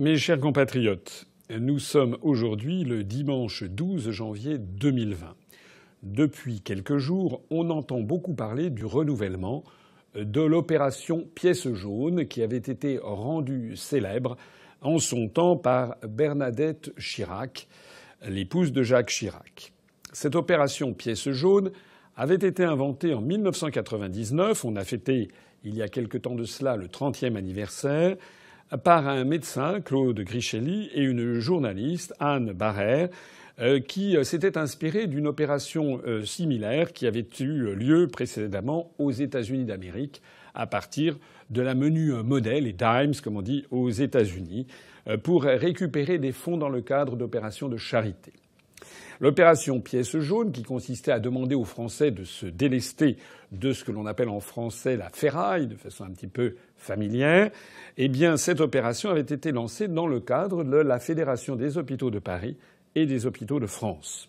Mes chers compatriotes, nous sommes aujourd'hui le dimanche 12 janvier 2020. Depuis quelques jours, on entend beaucoup parler du renouvellement de l'opération Pièce jaune qui avait été rendue célèbre en son temps par Bernadette Chirac, l'épouse de Jacques Chirac. Cette opération Pièce jaune avait été inventée en 1999. On a fêté il y a quelque temps de cela le 30e anniversaire par un médecin, Claude Grischelli et une journaliste, Anne Barrère, euh, qui euh, s'était inspirée d'une opération euh, similaire qui avait eu lieu précédemment aux États-Unis d'Amérique à partir de la menu modèle et dimes, comme on dit aux États-Unis, pour récupérer des fonds dans le cadre d'opérations de charité. L'opération pièce jaune, qui consistait à demander aux Français de se délester de ce que l'on appelle en français la ferraille, de façon un petit peu familière, eh bien, cette opération avait été lancée dans le cadre de la Fédération des hôpitaux de Paris et des hôpitaux de France.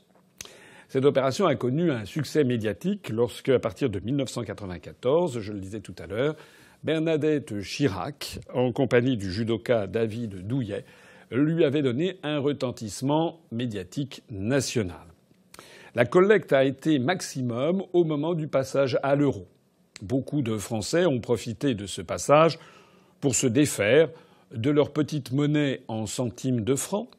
Cette opération a connu un succès médiatique lorsque, à partir de 1994, je le disais tout à l'heure, Bernadette Chirac, en compagnie du judoka David Douillet, lui avait donné un retentissement médiatique national. La collecte a été maximum au moment du passage à l'euro. Beaucoup de Français ont profité de ce passage pour se défaire de leur petite monnaie en centimes de francs.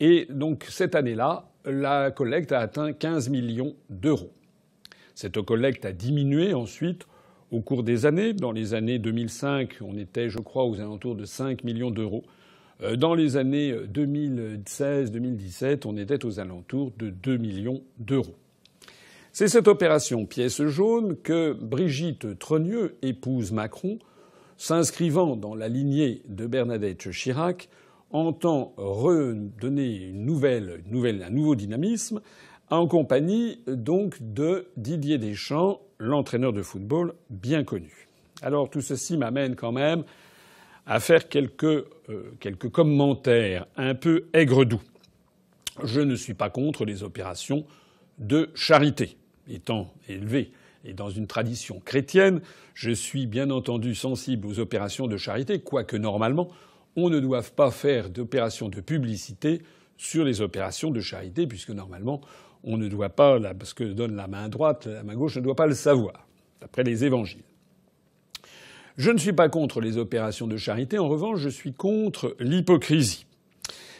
Et donc cette année-là, la collecte a atteint 15 millions d'euros. Cette collecte a diminué ensuite au cours des années. Dans les années 2005, on était, je crois, aux alentours de 5 millions d'euros. Euh, dans les années 2016-2017, euh, on était aux alentours de 2 millions d'euros. C'est cette opération pièce jaune que Brigitte Trogneux, épouse Macron, s'inscrivant dans la lignée de Bernadette Chirac, entend redonner une nouvelle, un nouveau dynamisme en compagnie donc de Didier Deschamps, l'entraîneur de football bien connu. Alors tout ceci m'amène quand même à faire euh, quelques, commentaires un peu aigre-doux. Je ne suis pas contre les opérations de charité, étant élevé et dans une tradition chrétienne, je suis bien entendu sensible aux opérations de charité, quoique normalement, on ne doive pas faire d'opérations de publicité sur les opérations de charité, puisque normalement, on ne doit pas, parce que donne la main droite, la main gauche ne doit pas le savoir, d'après les évangiles. Je ne suis pas contre les opérations de charité, en revanche, je suis contre l'hypocrisie.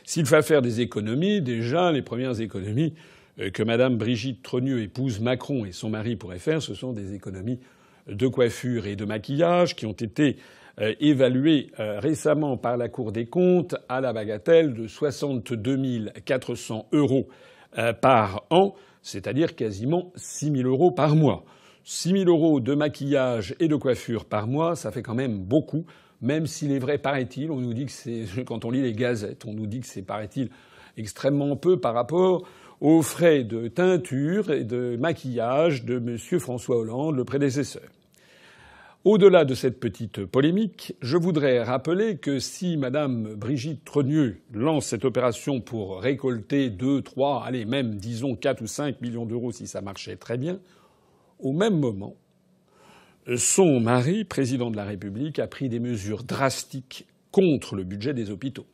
S'il faut faire des économies, déjà, les premières économies euh, que Madame Brigitte Trogneux épouse Macron et son mari pourraient faire, ce sont des économies de coiffure et de maquillage qui ont été euh, évaluées euh, récemment par la Cour des comptes à la bagatelle de 62 400 euros par an, c'est-à-dire quasiment 6 000 euros par mois. 6 000 euros de maquillage et de coiffure par mois, ça fait quand même beaucoup, même s'il est vrai, paraît-il, on nous dit que c'est, quand on lit les gazettes, on nous dit que c'est, paraît-il, extrêmement peu par rapport aux frais de teinture et de maquillage de M. François Hollande, le prédécesseur. Au-delà de cette petite polémique, je voudrais rappeler que si Madame Brigitte Trenieux lance cette opération pour récolter 2, 3, allez, même disons 4 ou 5 millions d'euros si ça marchait très bien, au même moment, son mari, président de la République, a pris des mesures drastiques contre le budget des hôpitaux.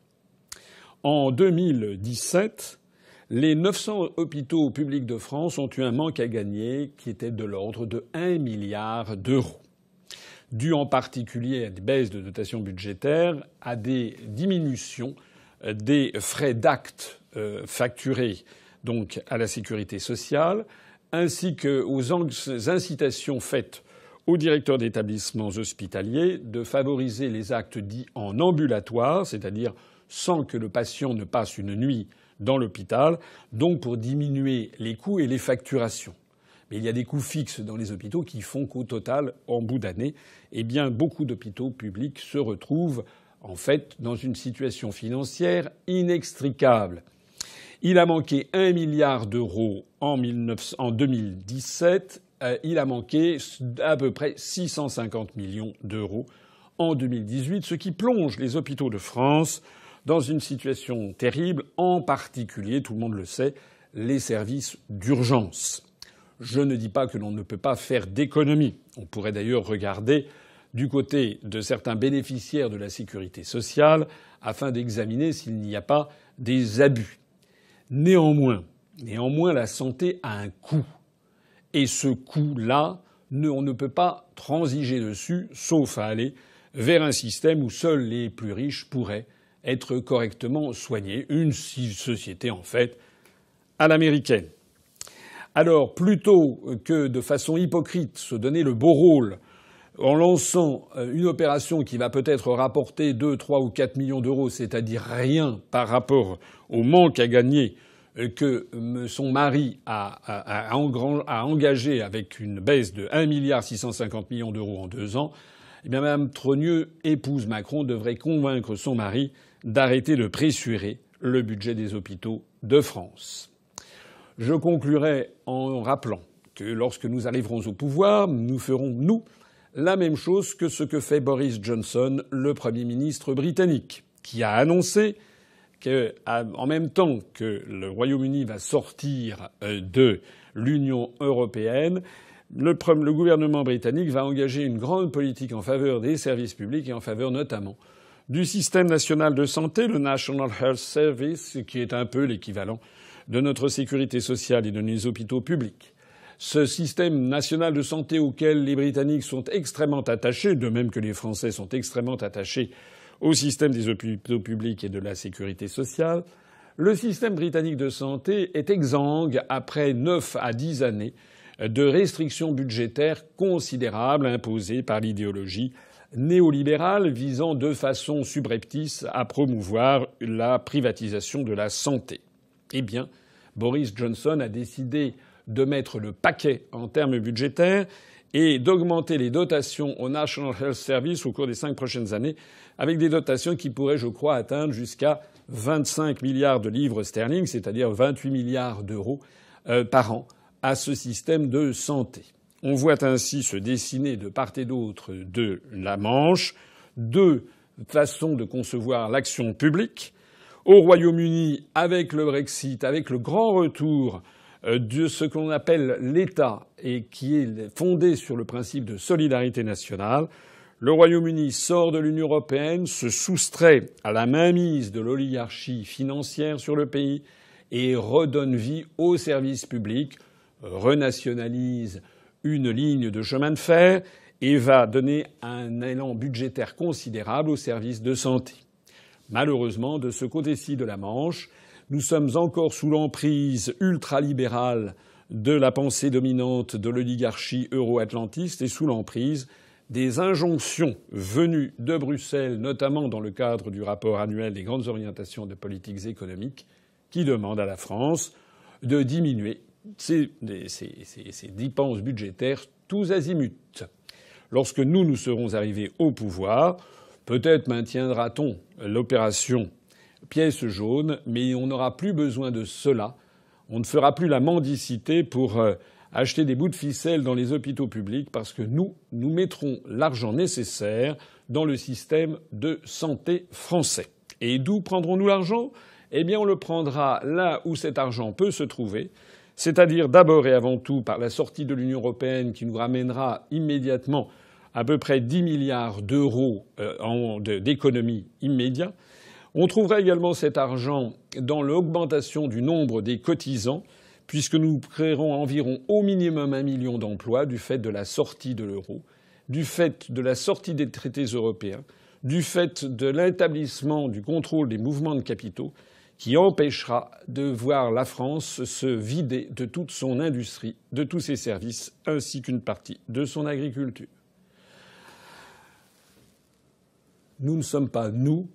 En 2017, les 900 hôpitaux publics de France ont eu un manque à gagner qui était de l'ordre de 1 milliard d'euros, dû en particulier à des baisses de dotations budgétaires, à des diminutions des frais d'actes euh, facturés donc à la sécurité sociale, ainsi qu'aux incitations faites aux directeurs d'établissements hospitaliers de favoriser les actes dits en ambulatoire, c'est-à-dire sans que le patient ne passe une nuit dans l'hôpital, donc pour diminuer les coûts et les facturations. Mais il y a des coûts fixes dans les hôpitaux qui font qu'au total, en bout d'année, eh bien, beaucoup d'hôpitaux publics se retrouvent en fait dans une situation financière inextricable. Il a manqué 1 milliard d'euros en, 2017. Euh, il a manqué à peu près 650 millions d'euros en 2018, ce qui plonge les hôpitaux de France dans une situation terrible, en particulier, tout le monde le sait, les services d'urgence. Je ne dis pas que l'on ne peut pas faire d'économie. On pourrait d'ailleurs regarder du côté de certains bénéficiaires de la sécurité sociale afin d'examiner s'il n'y a pas des abus. Néanmoins, néanmoins, la santé a un coût. Et ce coût-là, on ne peut pas transiger dessus, sauf à aller vers un système où seuls les plus riches pourraient être correctement soignés. Une société, en fait, à l'américaine. Alors, plutôt que de façon hypocrite se donner le beau rôle en lançant euh, une opération qui va peut-être rapporter 2, 3 ou 4 millions d'euros, c'est-à-dire rien par rapport au manque à gagner euh, que euh, son mari a, engagé avec une baisse de 1 milliard cinquante millions d'euros en deux ans, Mme eh bien Trogneux, épouse Macron, devrait convaincre son mari d'arrêter de pressurer le budget des hôpitaux de France. Je conclurai en rappelant que lorsque nous arriverons au pouvoir, nous ferons, nous, la même chose que ce que fait Boris Johnson, le Premier ministre britannique, qui a annoncé qu'en même temps que le Royaume-Uni va sortir euh, de l'Union européenne, le, gouvernement britannique va engager une grande politique en faveur des services publics et en faveur notamment du système national de santé, le National Health Service, qui est un peu l'équivalent de notre sécurité sociale et de nos hôpitaux publics. Ce système national de santé auquel les Britanniques sont extrêmement attachés, de même que les Français sont extrêmement attachés au système des hôpitaux publics et de la sécurité sociale, le système britannique de santé est exsangue après 9 à 10 années de restrictions budgétaires considérables imposées par l'idéologie néolibérale visant de façon subreptice à promouvoir la privatisation de la santé. Eh bien, Boris Johnson a décidé de mettre le paquet en termes budgétaires et d'augmenter les dotations au National Health Service au cours des cinq prochaines années, avec des dotations qui pourraient, je crois, atteindre jusqu'à 25 milliards de livres sterling, c'est-à-dire 28 milliards d'euros euh, par an, à ce système de santé. On voit ainsi se dessiner de part et d'autre de la Manche deux façons de concevoir l'action publique. Au Royaume-Uni, avec le Brexit, avec le grand retour euh, de ce qu'on appelle l'État et qui est fondé sur le principe de solidarité nationale. Le Royaume-Uni sort de l'Union européenne, se soustrait à la mainmise de l'oligarchie financière sur le pays et redonne vie aux services publics, renationalise une ligne de chemin de fer et va donner un élan budgétaire considérable aux services de santé. Malheureusement, de ce côté-ci de la Manche, nous sommes encore sous l'emprise ultralibérale de la pensée dominante de l'oligarchie euro-atlantiste et sous l'emprise des injonctions venues de Bruxelles, notamment dans le cadre du rapport annuel des grandes orientations de politiques économiques, qui demandent à la France de diminuer ses, ses dépenses budgétaires tous azimuts. Lorsque nous, nous serons arrivés au pouvoir, peut-être maintiendra-t-on l'opération pièces jaunes, mais on n'aura plus besoin de cela. On ne fera plus la mendicité pour euh, acheter des bouts de ficelle dans les hôpitaux publics parce que nous, nous mettrons l'argent nécessaire dans le système de santé français. Et d'où prendrons-nous l'argent Eh bien, on le prendra là où cet argent peut se trouver, c'est-à-dire d'abord et avant tout par la sortie de l'Union européenne qui nous ramènera immédiatement à peu près 10 milliards d'euros euh, d'économies immédiates. On trouvera également cet argent dans l'augmentation du nombre des cotisants, puisque nous créerons environ au minimum un million d'emplois du fait de la sortie de l'euro, du fait de la sortie des traités européens, du fait de l'établissement du contrôle des mouvements de capitaux, qui empêchera de voir la France se vider de toute son industrie, de tous ses services, ainsi qu'une partie de son agriculture. Nous ne sommes pas, nous,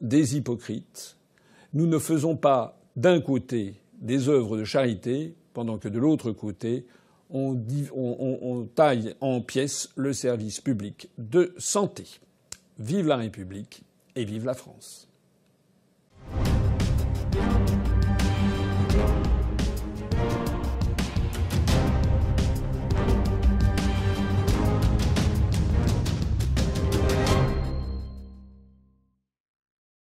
des hypocrites. Nous ne faisons pas d'un côté des œuvres de charité, pendant que de l'autre côté, on, on, taille en pièces le service public de santé. Vive la République et vive la France.